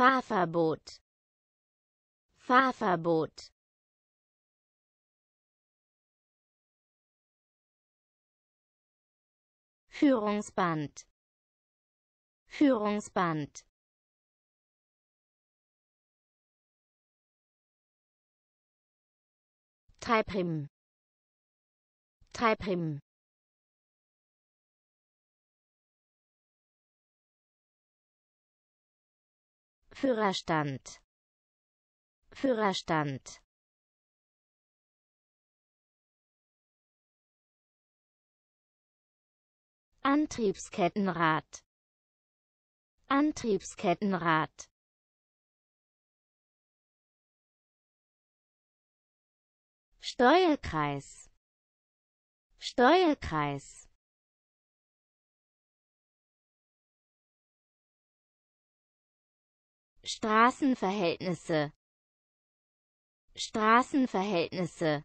Fahrverbot Fahrverbot Führungsband Führungsband Taiprim Taiprim Führerstand Führerstand Antriebskettenrad Antriebskettenrad Steuerkreis Steuerkreis Straßenverhältnisse Straßenverhältnisse